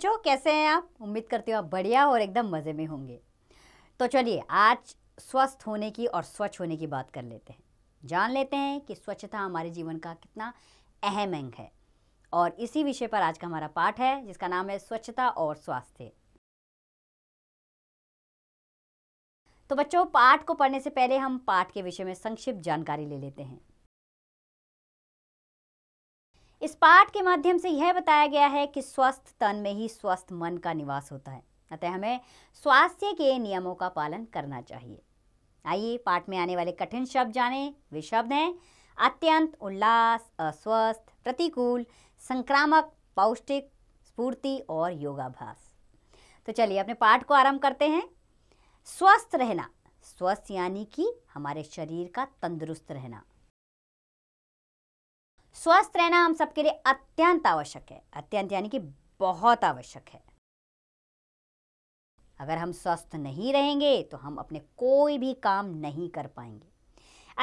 बच्चों कैसे हैं आप उम्मीद करती हूँ आप बढ़िया और एकदम मज़े में होंगे तो चलिए आज स्वस्थ होने की और स्वच्छ होने की बात कर लेते हैं जान लेते हैं कि स्वच्छता हमारे जीवन का कितना अहम अंग है और इसी विषय पर आज का हमारा पाठ है जिसका नाम है स्वच्छता और स्वास्थ्य तो बच्चों पाठ को पढ़ने से पहले हम पाठ के विषय में संक्षिप्त जानकारी ले लेते हैं इस पाठ के माध्यम से यह बताया गया है कि स्वस्थ तन में ही स्वस्थ मन का निवास होता है अतः हमें स्वास्थ्य के नियमों का पालन करना चाहिए आइए पाठ में आने वाले कठिन शब्द जानें वे शब्द हैं अत्यंत उल्लास अस्वस्थ प्रतिकूल संक्रामक पौष्टिक स्फूर्ति और योगाभ्यास तो चलिए अपने पाठ को आरंभ करते हैं स्वस्थ रहना स्वस्थ यानी कि हमारे शरीर का तंदुरुस्त रहना स्वस्थ रहना हम सबके लिए अत्यंत आवश्यक है अत्यंत यानी कि बहुत आवश्यक है अगर हम स्वस्थ नहीं रहेंगे तो हम अपने कोई भी काम नहीं कर पाएंगे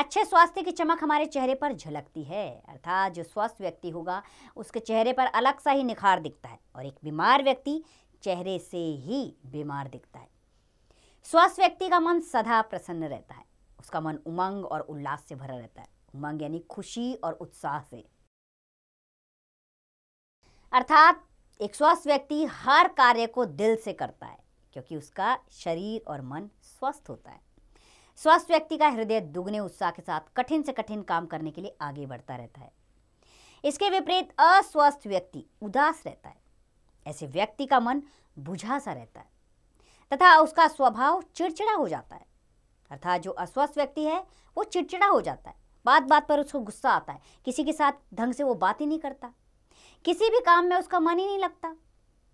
अच्छे स्वास्थ्य की चमक हमारे चेहरे पर झलकती है अर्थात जो स्वस्थ व्यक्ति होगा उसके चेहरे पर अलग सा ही निखार दिखता है और एक बीमार व्यक्ति चेहरे से ही बीमार दिखता है स्वस्थ व्यक्ति का मन सदा प्रसन्न रहता है उसका मन उमंग और उल्लास से भरा रहता है उमंग यानी खुशी और उत्साह से अर्थात एक स्वस्थ व्यक्ति हर कार्य को दिल से करता है क्योंकि उसका शरीर और मन स्वस्थ होता है स्वस्थ व्यक्ति का हृदय दुगने उत्साह के साथ कठिन से कठिन काम करने के लिए आगे बढ़ता रहता है इसके विपरीत अस्वस्थ व्यक्ति उदास रहता है ऐसे व्यक्ति का मन बुझा सा रहता है तथा उसका स्वभाव चिड़चिड़ा हो जाता है अर्थात जो अस्वस्थ व्यक्ति है वो चिड़चिड़ा हो जाता है बात बात पर उसको गुस्सा आता है किसी के साथ ढंग से वो बात ही नहीं करता किसी भी काम में उसका मन ही नहीं लगता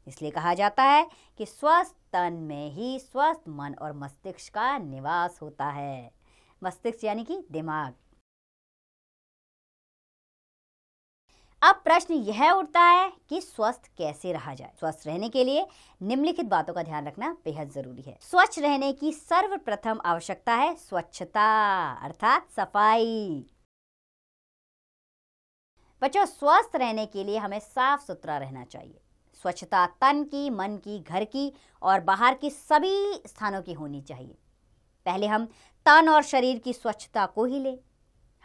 इसलिए कहा जाता है कि स्वस्थ तन में ही स्वस्थ मन और मस्तिष्क का निवास होता है मस्तिष्क यानी कि दिमाग अब प्रश्न यह उठता है कि स्वस्थ कैसे रहा जाए स्वस्थ रहने के लिए निम्नलिखित बातों का ध्यान रखना बेहद जरूरी है स्वच्छ रहने की सर्वप्रथम आवश्यकता है स्वच्छता अर्थात सफाई बच्चों स्वस्थ रहने के लिए हमें साफ सुथरा रहना चाहिए स्वच्छता तन की मन की घर की और बाहर की सभी स्थानों की होनी चाहिए पहले हम तन और शरीर की स्वच्छता को ही लें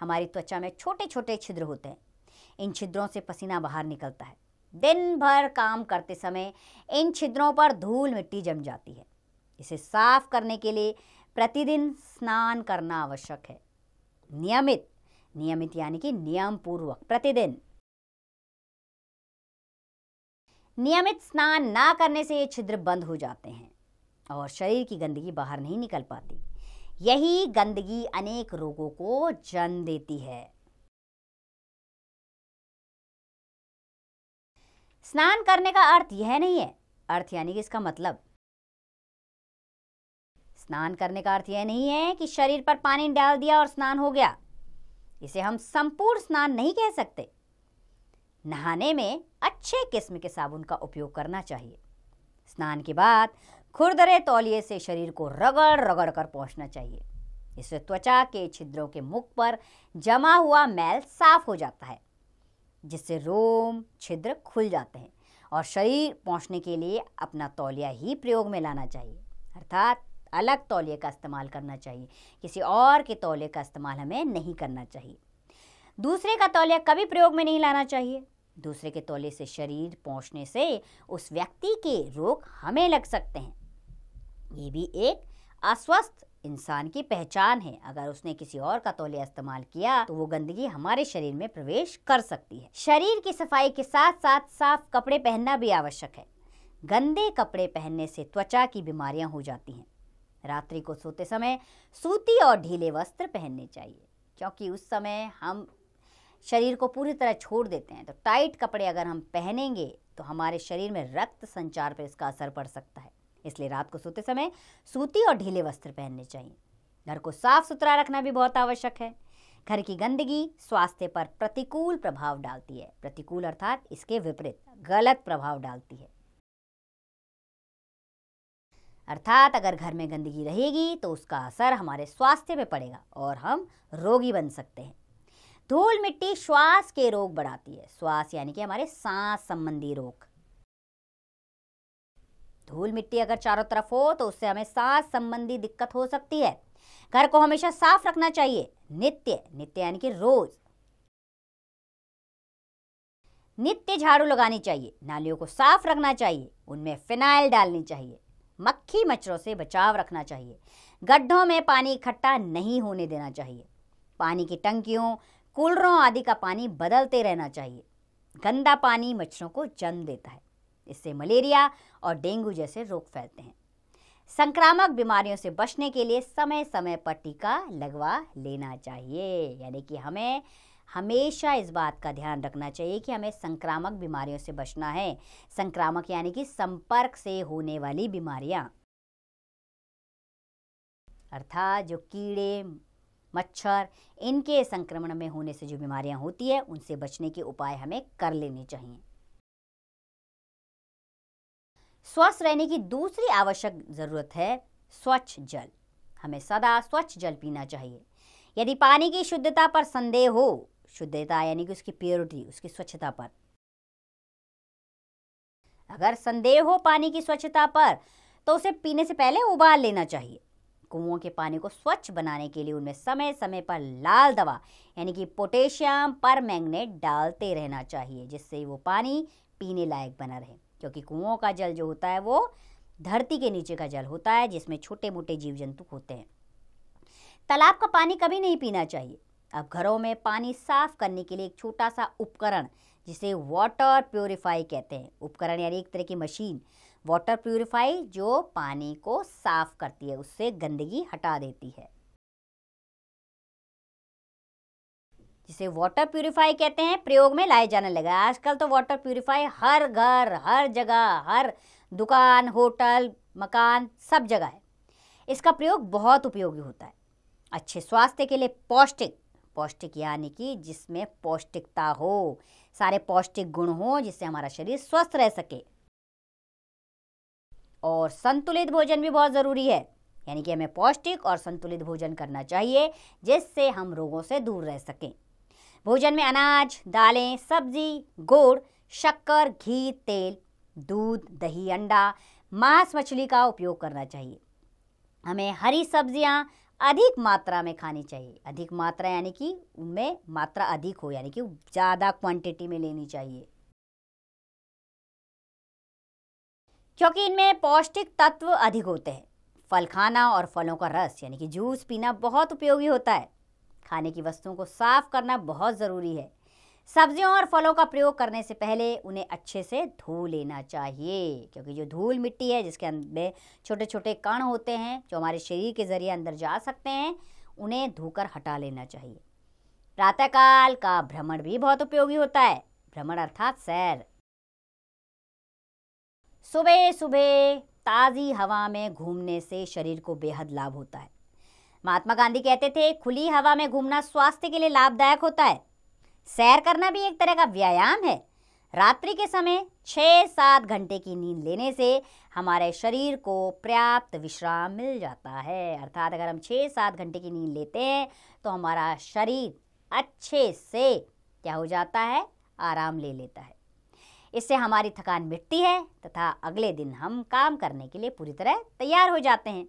हमारी त्वचा में छोटे छोटे छिद्र होते हैं इन छिद्रों से पसीना बाहर निकलता है दिन भर काम करते समय इन छिद्रों पर धूल मिट्टी जम जाती है इसे साफ करने के लिए प्रतिदिन स्नान करना आवश्यक है नियमित नियमित यानी कि नियम पूर्वक प्रतिदिन नियमित स्नान ना करने से ये छिद्र बंद हो जाते हैं और शरीर की गंदगी बाहर नहीं निकल पाती यही गंदगी अनेक रोगों को जन्म देती है स्नान करने का अर्थ यह नहीं है अर्थ यानी कि इसका मतलब स्नान करने का अर्थ यह नहीं है कि शरीर पर पानी डाल दिया और स्नान हो गया इसे हम संपूर्ण स्नान नहीं कह सकते नहाने में अच्छे किस्म के साबुन का उपयोग करना चाहिए स्नान के बाद खुरदरे तौलिए से शरीर को रगड़ रगड़ कर पहुंचना चाहिए इससे त्वचा के छिद्रों के मुख पर जमा हुआ मैल साफ हो जाता है जिससे रोम छिद्र खुल जाते हैं और शरीर पहुँचने के लिए अपना तौलिया ही प्रयोग में लाना चाहिए अर्थात अलग तौलिए का इस्तेमाल करना चाहिए किसी और के तौलिए का इस्तेमाल हमें नहीं करना चाहिए दूसरे का तौलिया कभी प्रयोग में नहीं लाना चाहिए दूसरे के तौले से शरीर पहुंचने से उस व्यक्ति के रोग हमें लग सकते हैं ये भी एक अस्वस्थ इंसान की पहचान है अगर उसने किसी और का तौलिया इस्तेमाल किया तो वो गंदगी हमारे शरीर में प्रवेश कर सकती है शरीर की सफाई के साथ साथ साफ कपड़े पहनना भी आवश्यक है गंदे कपड़े पहनने से त्वचा की बीमारियां हो जाती हैं रात्रि को सोते समय सूती और ढीले वस्त्र पहनने चाहिए क्योंकि उस समय हम शरीर को पूरी तरह छोड़ देते हैं तो टाइट कपड़े अगर हम पहनेंगे तो हमारे शरीर में रक्त संचार पर इसका असर पड़ सकता है इसलिए रात को सोते समय सूती और ढीले वस्त्र पहनने चाहिए घर को साफ सुथरा रखना भी बहुत आवश्यक है घर की गंदगी स्वास्थ्य पर प्रतिकूल प्रभाव डालती है प्रतिकूल अर्थात इसके विपरीत गलत प्रभाव डालती है अर्थात अगर घर में गंदगी रहेगी तो उसका असर हमारे स्वास्थ्य पे पड़ेगा और हम रोगी बन सकते हैं धूल मिट्टी श्वास के रोग बढ़ाती है श्वास यानी कि हमारे सांस संबंधी रोग धूल मिट्टी अगर चारों तरफ हो तो उससे हमें सांस संबंधी दिक्कत हो सकती है घर को हमेशा साफ रखना चाहिए नित्य नित्य यानी कि रोज नित्य झाड़ू लगानी चाहिए नालियों को साफ रखना चाहिए उनमें फिनाइल डालनी चाहिए मक्खी मच्छरों से बचाव रखना चाहिए गड्ढों में पानी इकट्ठा नहीं होने देना चाहिए पानी की टंकियों कूलरों आदि का पानी बदलते रहना चाहिए गंदा पानी मच्छरों को जन्म देता है इससे मलेरिया और डेंगू जैसे रोग फैलते हैं संक्रामक बीमारियों से बचने के लिए समय समय पर टीका लगवा लेना चाहिए यानी कि हमें हमेशा इस बात का ध्यान रखना चाहिए कि हमें संक्रामक बीमारियों से बचना है संक्रामक यानी कि संपर्क से होने वाली बीमारियाँ अर्थात जो कीड़े मच्छर इनके संक्रमण में होने से जो बीमारियां होती है उनसे बचने के उपाय हमें कर लेने चाहिए स्वस्थ रहने की दूसरी आवश्यक ज़रूरत है स्वच्छ जल हमें सदा स्वच्छ जल पीना चाहिए यदि पानी की शुद्धता पर संदेह हो शुद्धता यानी कि उसकी प्योरिटी उसकी स्वच्छता पर अगर संदेह हो पानी की स्वच्छता पर तो उसे पीने से पहले उबाल लेना चाहिए कुओं के पानी को स्वच्छ बनाने के लिए उनमें समय समय पर लाल दवा यानी कि पोटेशियम पर मैंगनेट डालते रहना चाहिए जिससे वो पानी पीने लायक बना रहे क्योंकि कुओं का जल जो होता है वो धरती के नीचे का जल होता है जिसमें छोटे मोटे जीव जंतु होते हैं तालाब का पानी कभी नहीं पीना चाहिए अब घरों में पानी साफ करने के लिए एक छोटा सा उपकरण जिसे वाटर प्योरीफाई कहते हैं उपकरण यानी एक तरह की मशीन वाटर प्योरीफाई जो पानी को साफ करती है उससे गंदगी हटा देती है जिसे वाटर प्यूरीफाई कहते हैं प्रयोग में लाए जाने लगा आजकल तो वाटर प्यूरीफाई हर घर हर जगह हर दुकान होटल मकान सब जगह है इसका प्रयोग बहुत उपयोगी होता है अच्छे स्वास्थ्य के लिए पौष्टिक पौष्टिक यानी कि जिसमें पौष्टिकता हो सारे पौष्टिक गुण हो जिससे हमारा शरीर स्वस्थ रह सके और संतुलित भोजन भी बहुत ज़रूरी है यानी कि हमें पौष्टिक और संतुलित भोजन करना चाहिए जिससे हम रोगों से दूर रह सकें भोजन में अनाज दालें सब्जी गुड़ शक्कर घी तेल दूध दही अंडा मांस मछली का उपयोग करना चाहिए हमें हरी सब्जियां अधिक मात्रा में खानी चाहिए अधिक मात्रा यानी कि उनमें मात्रा अधिक हो यानी कि ज़्यादा क्वांटिटी में लेनी चाहिए क्योंकि इनमें पौष्टिक तत्व अधिक होते हैं फल खाना और फलों का रस यानी कि जूस पीना बहुत उपयोगी होता है खाने की वस्तुओं को साफ करना बहुत ज़रूरी है सब्जियों और फलों का प्रयोग करने से पहले उन्हें अच्छे से धो लेना चाहिए क्योंकि जो धूल मिट्टी है जिसके अंदर छोटे छोटे कण होते हैं जो हमारे शरीर के ज़रिए अंदर जा सकते हैं उन्हें धोकर हटा लेना चाहिए प्रातःकाल का भ्रमण भी बहुत उपयोगी होता है भ्रमण अर्थात सैर सुबह सुबह ताज़ी हवा में घूमने से शरीर को बेहद लाभ होता है महात्मा गांधी कहते थे खुली हवा में घूमना स्वास्थ्य के लिए लाभदायक होता है सैर करना भी एक तरह का व्यायाम है रात्रि के समय छः सात घंटे की नींद लेने से हमारे शरीर को पर्याप्त विश्राम मिल जाता है अर्थात अगर हम छः सात घंटे की नींद लेते हैं तो हमारा शरीर अच्छे से क्या हो जाता है आराम ले लेता है इससे हमारी थकान मिटती है तथा अगले दिन हम काम करने के लिए पूरी तरह तैयार हो जाते हैं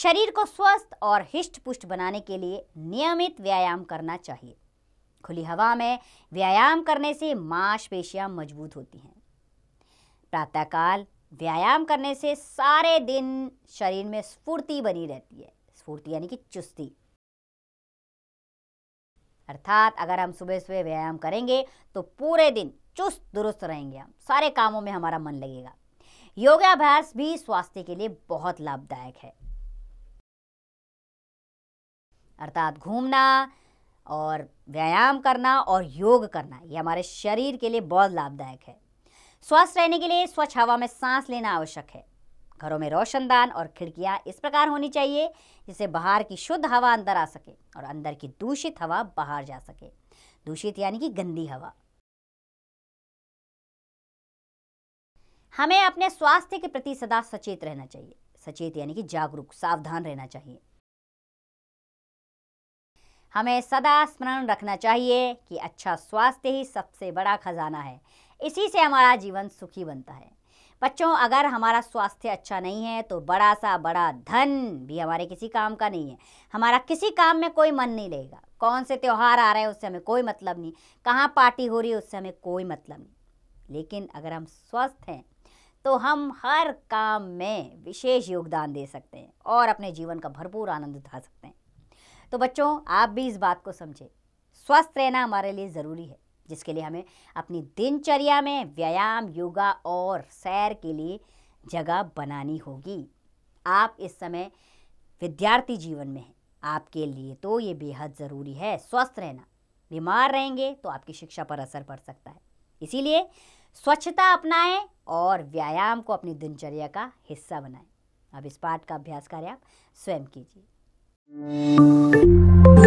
शरीर को स्वस्थ और हिष्ट पुष्ट बनाने के लिए नियमित व्यायाम करना चाहिए खुली हवा में व्यायाम करने से मांसपेशियां मजबूत होती हैं प्रातःकाल व्यायाम करने से सारे दिन शरीर में स्फूर्ति बनी रहती है स्फूर्ति यानी कि चुस्ती अर्थात अगर हम सुबह सुबह व्यायाम करेंगे तो पूरे दिन चुस्त दुरुस्त रहेंगे हम सारे कामों में हमारा मन लगेगा योगाभ्यास भी स्वास्थ्य के लिए बहुत लाभदायक है अर्थात घूमना और व्यायाम करना और योग करना ये हमारे शरीर के लिए बहुत लाभदायक है स्वस्थ रहने के लिए स्वच्छ हवा में सांस लेना आवश्यक है घरों में रोशनदान और खिड़कियाँ इस प्रकार होनी चाहिए जिससे बाहर की शुद्ध हवा अंदर आ सके और अंदर की दूषित हवा बाहर जा सके दूषित यानी कि गंदी हवा हमें अपने स्वास्थ्य के प्रति सदा सचेत रहना चाहिए सचेत यानी कि जागरूक सावधान रहना चाहिए हमें सदा स्मरण रखना चाहिए कि अच्छा स्वास्थ्य ही सबसे बड़ा खजाना है इसी से हमारा जीवन सुखी बनता है बच्चों अगर हमारा स्वास्थ्य अच्छा नहीं है तो बड़ा सा बड़ा धन भी हमारे किसी काम का नहीं है हमारा किसी काम में कोई मन नहीं लगेगा कौन से त्यौहार आ रहे हैं उससे हमें कोई मतलब नहीं कहाँ पार्टी हो रही है उससे हमें कोई मतलब नहीं लेकिन अगर हम स्वस्थ हैं तो हम हर काम में विशेष योगदान दे सकते हैं और अपने जीवन का भरपूर आनंद उठा सकते हैं तो बच्चों आप भी इस बात को समझें स्वस्थ रहना हमारे लिए ज़रूरी है जिसके लिए हमें अपनी दिनचर्या में व्यायाम योगा और सैर के लिए जगह बनानी होगी आप इस समय विद्यार्थी जीवन में हैं आपके लिए तो ये बेहद ज़रूरी है स्वस्थ रहना बीमार रहेंगे तो आपकी शिक्षा पर असर पड़ सकता है इसीलिए स्वच्छता अपनाएं और व्यायाम को अपनी दिनचर्या का हिस्सा बनाएं अब इस पाठ का अभ्यास कार्य आप स्वयं कीजिए Thank you.